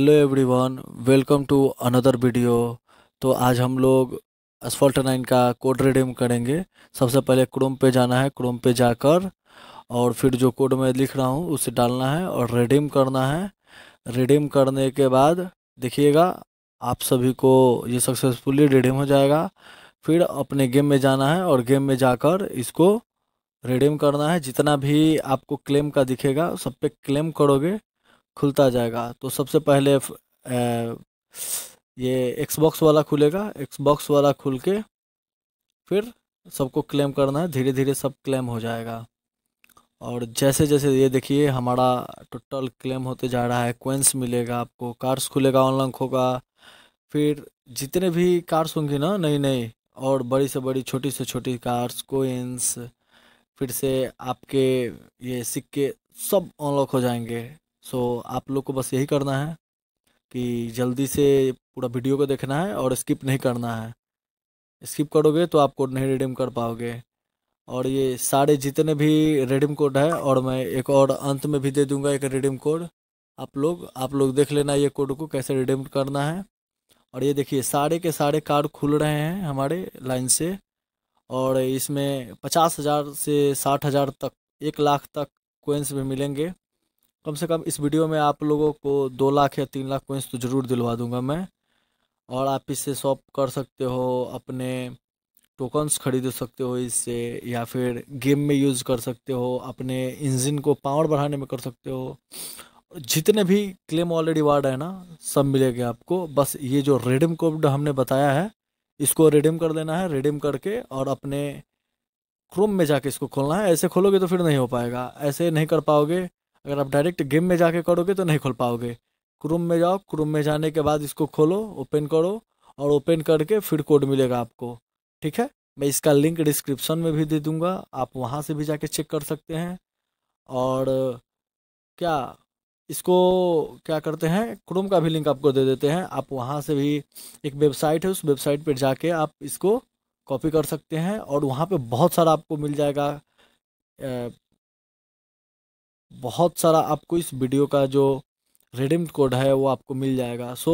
hello everyone welcome to another video तो आज हम लोग असफॉल्ट नाइन का कोड रिडीम करेंगे सबसे पहले क्रोम पे जाना है क्रोम पे जाकर और फिर जो कोड मैं लिख रहा हूँ उसे डालना है और रिडीम करना है रिडीम करने के बाद देखिएगा आप सभी को ये सक्सेसफुली रिडीम हो जाएगा फिर अपने गेम में जाना है और गेम में जाकर इसको रिडीम करना है जितना भी आपको क्लेम का दिखेगा सब पे क्लेम करोगे खुलता जाएगा तो सबसे पहले ये एक्सबॉक्स वाला खुलेगा एक्सबॉक्स वाला खुल के फिर सबको क्लेम करना है धीरे धीरे सब क्लेम हो जाएगा और जैसे जैसे ये देखिए हमारा टोटल क्लेम होते जा रहा है क्वेंस मिलेगा आपको कार्स खुलेगा ऑनलाइन होगा फिर जितने भी कार्स होंगे ना नई नई और बड़ी से बड़ी छोटी से छोटी कार्स कोइंस फिर से आपके ये सिक्के सब अनलॉक हो जाएंगे सो आप लोग को बस यही करना है कि जल्दी से पूरा वीडियो को देखना है और स्किप नहीं करना है स्किप करोगे तो आप कोड नहीं रिडीम कर पाओगे और ये सारे जितने भी रिडीम कोड है और मैं एक और अंत में भी दे दूंगा एक रिडीम कोड आप लोग आप लोग देख लेना ये कोड को कैसे रिडीम करना है और ये देखिए सारे के सारे कार्ड खुल रहे हैं हमारे लाइन से और इसमें पचास हज़ार से साठ हज़ार तक एक लाख तक कोइंस भी मिलेंगे कम से कम इस वीडियो में आप लोगों को दो लाख या तीन लाख कोइंस तो ज़रूर दिलवा दूंगा मैं और आप इससे शॉप कर सकते हो अपने टोकन्स खरीद सकते हो इससे या फिर गेम में यूज़ कर सकते हो अपने इंजन को पावर बढ़ाने में कर सकते हो जितने भी क्लेम ऑलरेडी वार्ड है ना सब मिलेगा आपको बस ये जो रेडिम कोड हमने बताया है इसको रिडीम कर देना है रिडीम करके और अपने क्रोम में जाके इसको खोलना है ऐसे खोलोगे तो फिर नहीं हो पाएगा ऐसे नहीं कर पाओगे अगर आप डायरेक्ट गेम में जाके करोगे तो नहीं खोल पाओगे क्रोम में जाओ क्रोम में जाने के बाद इसको खोलो ओपन करो और ओपन करके फिर कोड मिलेगा आपको ठीक है मैं इसका लिंक डिस्क्रिप्शन में भी दे दूंगा आप वहाँ से भी जाके चेक कर सकते हैं और क्या इसको क्या करते हैं क्रोम का भी लिंक आपको दे देते हैं आप वहाँ से भी एक वेबसाइट है उस वेबसाइट पर जाके आप इसको कॉपी कर सकते हैं और वहाँ पे बहुत सारा आपको मिल जाएगा बहुत सारा आपको इस वीडियो का जो रिडीम कोड है वो आपको मिल जाएगा सो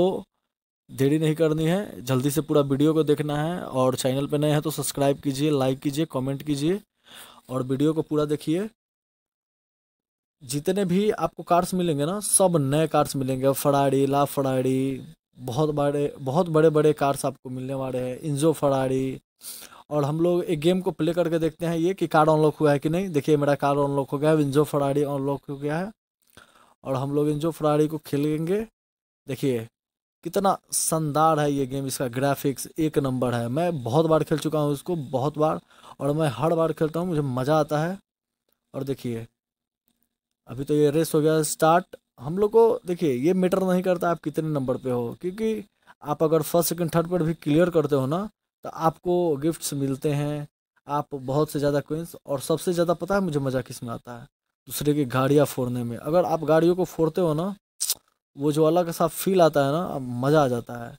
देरी नहीं करनी है जल्दी से पूरा वीडियो को देखना है और चैनल पे नए हैं तो सब्सक्राइब कीजिए लाइक कीजिए कमेंट कीजिए और वीडियो को पूरा देखिए जितने भी आपको कार्ड्स मिलेंगे ना सब नए कार्ड्स मिलेंगे फराड़ी ला फराड़ी बहुत बड़े बहुत बड़े बड़े कार्ड्स आपको मिलने वाले हैं इंजो फराड़ी और हम लोग एक गेम को प्ले करके देखते हैं ये कि कार्ड अनलॉक हुआ है कि नहीं देखिए मेरा कार्ड अनलॉक हो गया है इंजो फरारी अनलॉक हो गया है और हम लोग इंजो फरारी को खेलेंगे देखिए कितना शानदार है ये गेम इसका ग्राफिक्स एक नंबर है मैं बहुत बार खेल चुका हूँ इसको बहुत बार और मैं हर बार खेलता हूँ मुझे मज़ा आता है और देखिए अभी तो ये रेस हो गया स्टार्ट हम लोग को देखिए ये मैटर नहीं करता आप कितने नंबर पे हो क्योंकि आप अगर फर्स्ट सेकंड थर्ड पर भी क्लियर करते हो ना तो आपको गिफ्ट्स मिलते हैं आप बहुत से ज़्यादा क्विंस और सबसे ज़्यादा पता है मुझे मज़ा किस में आता है दूसरे की गाड़ियाँ फोड़ने में अगर आप गाड़ियों को फोड़ते हो ना वो जो अलग सा फील आता है ना मज़ा आ जाता है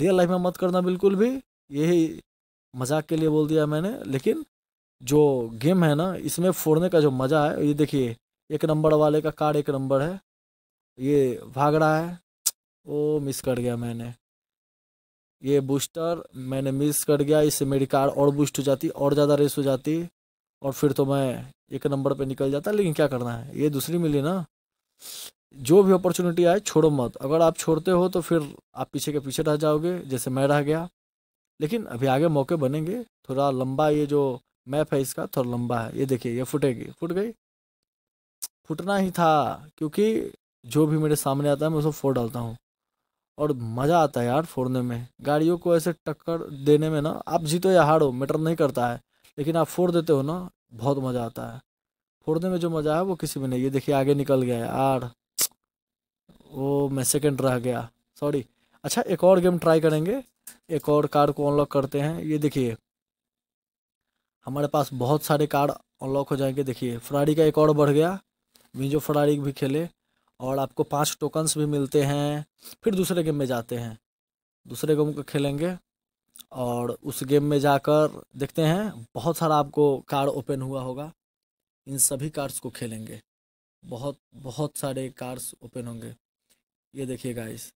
रियल लाइफ में मत करना बिल्कुल भी यही मजाक के लिए बोल दिया मैंने लेकिन जो गेम है ना इसमें फोड़ने का जो मज़ा है ये देखिए एक नंबर वाले का कार्ड एक नंबर है ये भाग रहा है वो मिस कर गया मैंने ये बूस्टर मैंने मिस कर गया इससे मेरी कार और बूस्ट हो जाती और ज़्यादा रेस हो जाती और फिर तो मैं एक नंबर पे निकल जाता लेकिन क्या करना है ये दूसरी मिली ना जो भी अपॉर्चुनिटी आए छोड़ो मत अगर आप छोड़ते हो तो फिर आप पीछे के पीछे रह जाओगे जैसे मैं रह गया लेकिन अभी आगे मौके बनेंगे थोड़ा लंबा ये जो मैप है इसका थोड़ा लंबा है ये देखिए ये फूटेगी फूट गई फुटना ही था क्योंकि जो भी मेरे सामने आता है मैं उसको फोड़ डालता हूँ और मज़ा आता है यार फोड़ने में गाड़ियों को ऐसे टक्कर देने में ना आप जीतो या हारो मैटर नहीं करता है लेकिन आप फोड़ देते हो ना बहुत मज़ा आता है फोड़ने में जो मज़ा है वो किसी में नहीं ये देखिए आगे निकल गया यार वो मैं सेकेंड रह गया सॉरी अच्छा एक और गेम ट्राई करेंगे एक और कार्ड को अनलॉक करते हैं ये देखिए हमारे पास बहुत सारे कार्ड अनलॉक हो जाएंगे देखिए फरारी का एक और बढ़ गया मीजो फरारी भी खेले और आपको पाँच टोकन्स भी मिलते हैं फिर दूसरे गेम में जाते हैं दूसरे गेम को खेलेंगे और उस गेम में जाकर देखते हैं बहुत सारा आपको कार्ड ओपन हुआ होगा इन सभी कार्ड्स को खेलेंगे बहुत बहुत सारे कार्ड्स ओपन होंगे ये देखिए गाइस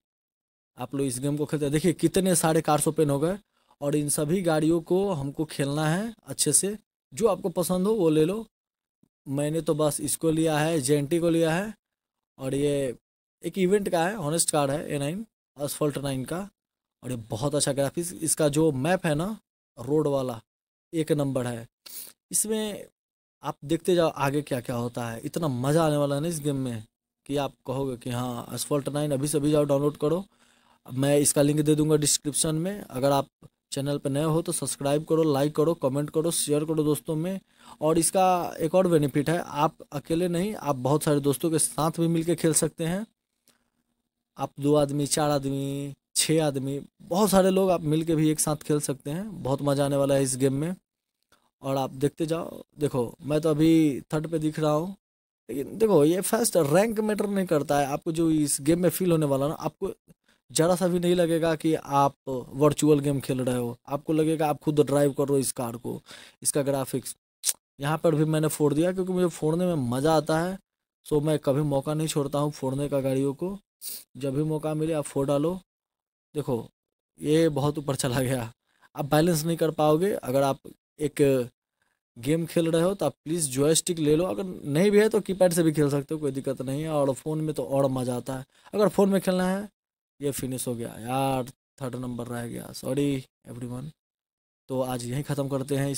आप लोग इस गेम को खेलते हैं देखिए कितने सारे कार्ड्स ओपन हो गए और इन सभी गाड़ियों को हमको खेलना है अच्छे से जो आपको पसंद हो वो ले लो मैंने तो बस इसको लिया है जे को लिया है और ये एक इवेंट का है हॉनेस्ट कार्ड है ए नाइन असफॉल्ट नाइन का और ये बहुत अच्छा ग्राफिक्स इसका जो मैप है ना रोड वाला एक नंबर है इसमें आप देखते जाओ आगे क्या क्या होता है इतना मज़ा आने वाला है ना इस गेम में कि आप कहोगे कि हाँ असफॉल्ट नाइन अभी से अभी जाओ डाउनलोड करो मैं इसका लिंक दे दूंगा डिस्क्रिप्शन में अगर आप चैनल पर नए हो तो सब्सक्राइब करो लाइक करो कमेंट करो शेयर करो दोस्तों में और इसका एक और बेनिफिट है आप अकेले नहीं आप बहुत सारे दोस्तों के साथ भी मिलकर खेल सकते हैं आप दो आदमी चार आदमी छः आदमी बहुत सारे लोग आप मिल के भी एक साथ खेल सकते हैं बहुत मज़ा आने वाला है इस गेम में और आप देखते जाओ देखो मैं तो अभी थर्ड पे दिख रहा हूँ लेकिन देखो ये फर्स्ट रैंक मैटर नहीं करता है आपको जो इस गेम में फील होने वाला ना आपको जरा सा भी नहीं लगेगा कि आप वर्चुअल गेम खेल रहे हो आपको लगेगा आप खुद ड्राइव कर रहे हो इस कार को इसका ग्राफिक्स यहाँ पर भी मैंने फोड़ दिया क्योंकि मुझे फोड़ने में मज़ा आता है सो मैं कभी मौका नहीं छोड़ता हूँ फोड़ने का गाड़ियों को जब भी मौका मिले आप फोड़ डालो देखो ये बहुत ऊपर चला गया आप बैलेंस नहीं कर पाओगे अगर आप एक गेम खेल रहे हो तो आप प्लीज़ जॉयस्टिक ले लो अगर नहीं भी है तो कीपैड से भी खेल सकते हो कोई दिक्कत नहीं है और फ़ोन में तो और मज़ा आता है अगर फ़ोन में खेलना है ये फिनिश हो गया यार थर्ड नंबर रह गया सॉरी एवरीवन तो आज यहीं ख़त्म करते हैं इस